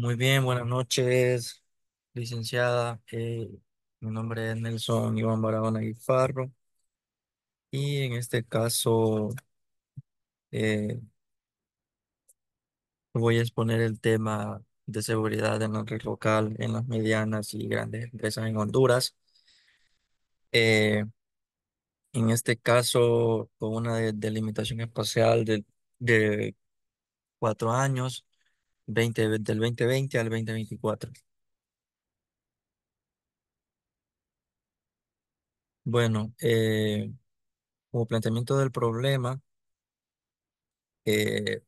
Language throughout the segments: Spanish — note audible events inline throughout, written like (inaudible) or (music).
Muy bien, buenas noches, licenciada. Eh, mi nombre es Nelson Iván Baragona Guifarro y en este caso eh, voy a exponer el tema de seguridad en la red local en las medianas y grandes empresas en Honduras. Eh, en este caso, con una delimitación espacial de, de cuatro años del 2020 al 2024. Bueno, eh, como planteamiento del problema, eh,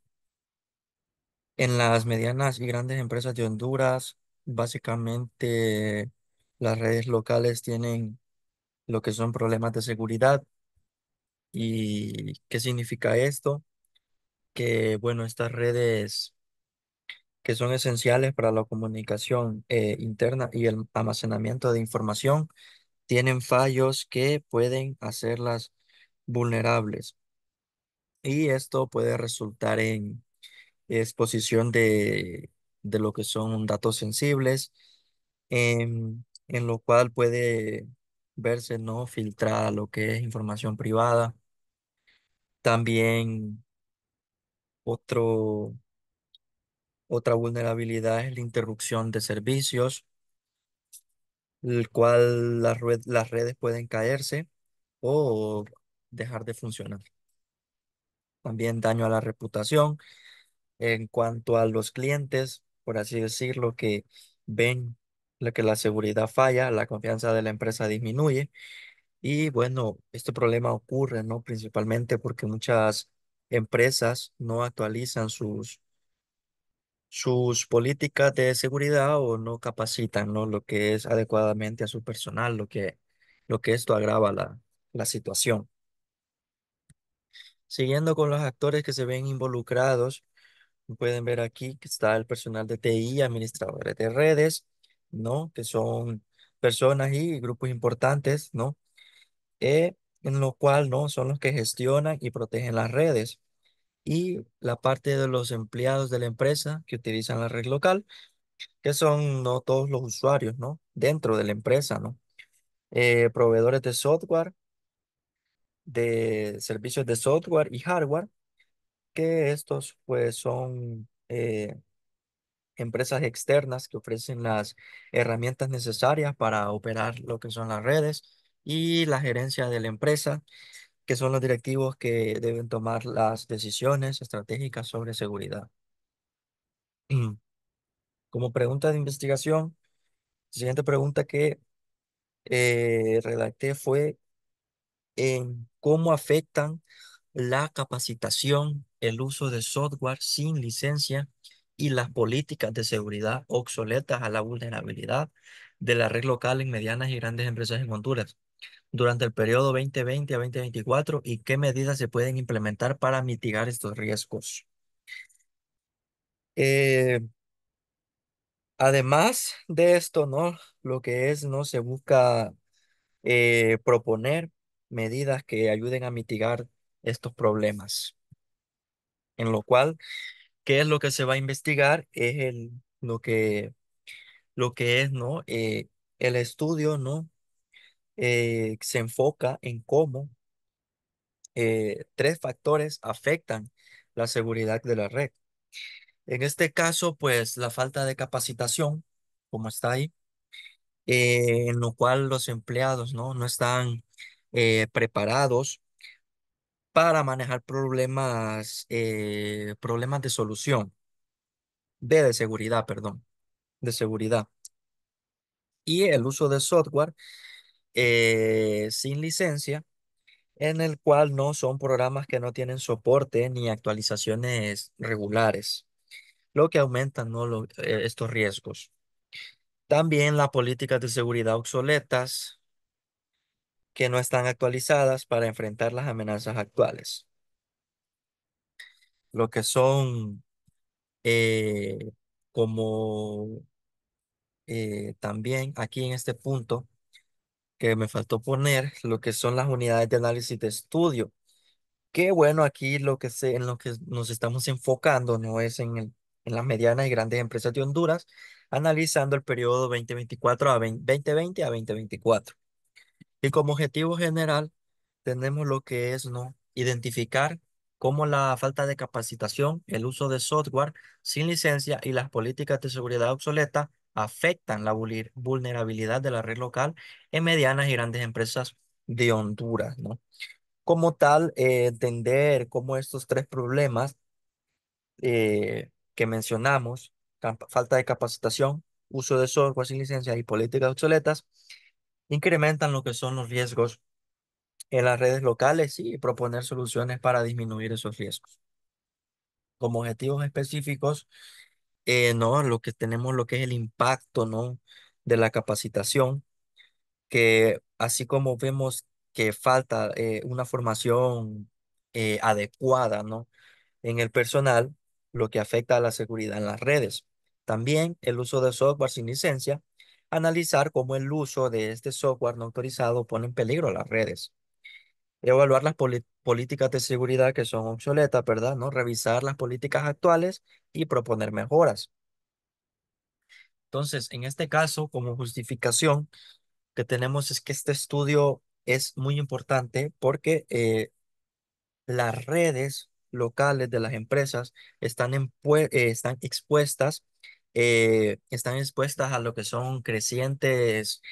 en las medianas y grandes empresas de Honduras, básicamente las redes locales tienen lo que son problemas de seguridad. ¿Y qué significa esto? Que, bueno, estas redes que son esenciales para la comunicación eh, interna y el almacenamiento de información, tienen fallos que pueden hacerlas vulnerables. Y esto puede resultar en exposición de, de lo que son datos sensibles, en, em, en lo cual puede verse no filtrada lo que es información privada. También otro otra vulnerabilidad es la interrupción de servicios, el cual las redes pueden caerse o dejar de funcionar. También daño a la reputación. En cuanto a los clientes, por así decirlo, que ven que la seguridad falla, la confianza de la empresa disminuye. Y bueno, este problema ocurre, ¿no? Principalmente porque muchas empresas no actualizan sus sus políticas de seguridad o no capacitan, ¿no? Lo que es adecuadamente a su personal, lo que, lo que esto agrava la, situación. Siguiendo con los actores que se ven involucrados, pueden ver aquí que está el personal de TI, administradores de redes, ¿no? Que son personas y grupos importantes, ¿no? Eh, en lo cual, ¿no? Son los que gestionan y protegen las redes y la parte de los empleados de la empresa que utilizan la red local, que son no todos los usuarios, ¿no? Dentro de la empresa, ¿no? Eh, proveedores de software, de servicios de software y hardware, que estos pues son eh, empresas externas que ofrecen las herramientas necesarias para operar lo que son las redes y la gerencia de la empresa que son los directivos que deben tomar las decisiones estratégicas sobre seguridad. (clears throat) Como pregunta de investigación, la siguiente pregunta que eh, redacté fue en cómo afectan la capacitación, el uso de software sin licencia y las políticas de seguridad obsoletas a la vulnerabilidad de la red local en medianas y grandes empresas en Honduras durante el periodo 2020 a 2024 y qué medidas se pueden implementar para mitigar estos riesgos. Eh, además de esto, ¿no? Lo que es, ¿no? Se busca eh, proponer medidas que ayuden a mitigar estos problemas. En lo cual, ¿qué es lo que se va a investigar? Es el, lo, que, lo que es, ¿no? Eh, el estudio, ¿no? Eh, se enfoca en cómo eh, tres factores afectan la seguridad de la red. En este caso, pues la falta de capacitación, como está ahí, eh, en lo cual los empleados no, no están preparados para manejar problemas, problemas de solución, de, seguridad, perdón, de seguridad. Y el uso de software eh, sin licencia, en el cual no son programas que no tienen soporte ni actualizaciones regulares, lo que aumenta ¿no? Eh, estos riesgos. También las políticas de seguridad obsoletas que no están actualizadas para enfrentar las amenazas actuales. Lo que son eh, como también aquí en este punto que me faltó poner, lo que son las unidades de análisis de estudio. Qué bueno, aquí lo que se, en lo que nos estamos enfocando no es en, el, en las medianas y grandes empresas de Honduras, analizando el periodo 2024 a 2020 a 2024. Y como objetivo general, tenemos lo que es ¿no? identificar cómo la falta de capacitación, el uso de software sin licencia y las políticas de seguridad obsoleta afectan la vulnerabilidad de la red local en medianas y grandes empresas de Honduras, ¿no? Como tal, eh, entender cómo estos tres problemas eh, que mencionamos, falta de capacitación, uso de software sin licencia y políticas obsoletas, incrementan lo que son los riesgos en las redes locales y proponer soluciones para disminuir esos riesgos. Como objetivos específicos, eh, no, lo que tenemos, lo que es el impacto, ¿no? De la capacitación, que así como vemos que falta eh, una formación eh, adecuada, ¿no? En el personal, lo que afecta a la seguridad en las redes. También el uso de software sin licencia, analizar cómo el uso de este software no autorizado pone en peligro las redes evaluar las políticas de seguridad que son obsoletas, ¿verdad? ¿No? Revisar las políticas actuales y proponer mejoras. Entonces, en este caso, como justificación que tenemos es que este estudio es muy importante porque eh, las redes locales de las empresas están, en, eh, están expuestas eh, están expuestas a lo que son crecientes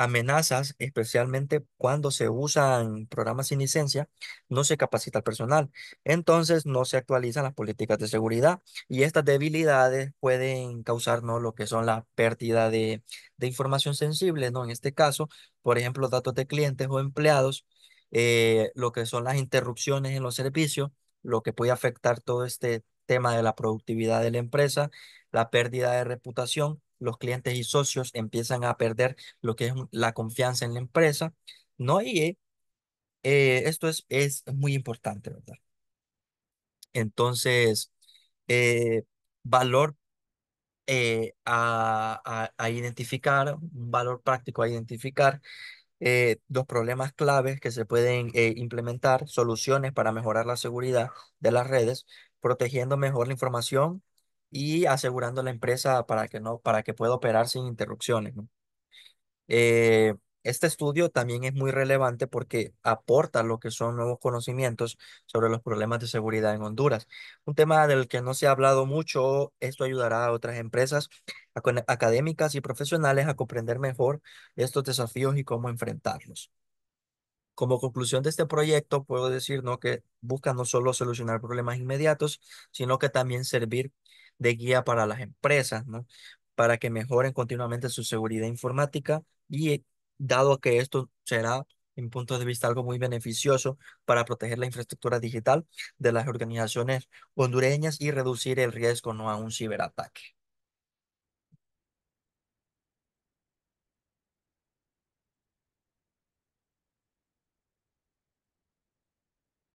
amenazas, especialmente cuando se usan programas sin licencia, no se capacita al personal. Entonces no se actualizan las políticas de seguridad y estas debilidades pueden no lo que son la pérdida de, información sensible, ¿no? En este caso, por ejemplo, datos de clientes o empleados, eh, lo que son las interrupciones en los servicios, lo que puede afectar todo este tema de la productividad de la empresa, la pérdida de reputación los clientes y socios empiezan a perder lo que es la confianza en la empresa, ¿no? Y eh, esto es, es muy importante, ¿verdad? Entonces, eh, valor eh, a, a, identificar, valor práctico a identificar, eh, los problemas claves que se pueden implementar, soluciones para mejorar la seguridad de las redes, protegiendo mejor la información y asegurando la empresa para que, no, para que pueda operar sin interrupciones. Eh, este estudio también es muy relevante porque aporta lo que son nuevos conocimientos sobre los problemas de seguridad en Honduras. Un tema del que no se ha hablado mucho, esto ayudará a otras empresas académicas y profesionales a comprender mejor estos desafíos y cómo enfrentarlos. Como conclusión de este proyecto, puedo decir ¿no? que busca no solo solucionar problemas inmediatos, sino que también servir de guía para las empresas, ¿no? Para que mejoren continuamente su seguridad informática y dado que esto será, en punto de vista, algo muy beneficioso para proteger la infraestructura digital de las organizaciones hondureñas y reducir el riesgo ¿no? a un ciberataque.